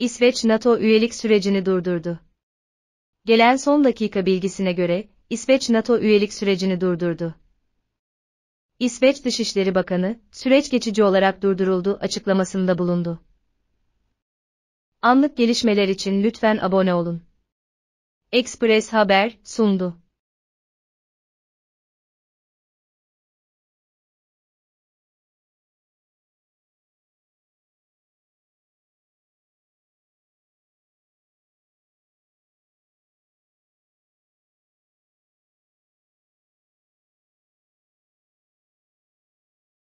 İsveç NATO üyelik sürecini durdurdu. Gelen son dakika bilgisine göre, İsveç NATO üyelik sürecini durdurdu. İsveç Dışişleri Bakanı, süreç geçici olarak durduruldu açıklamasında bulundu. Anlık gelişmeler için lütfen abone olun. Express Haber sundu.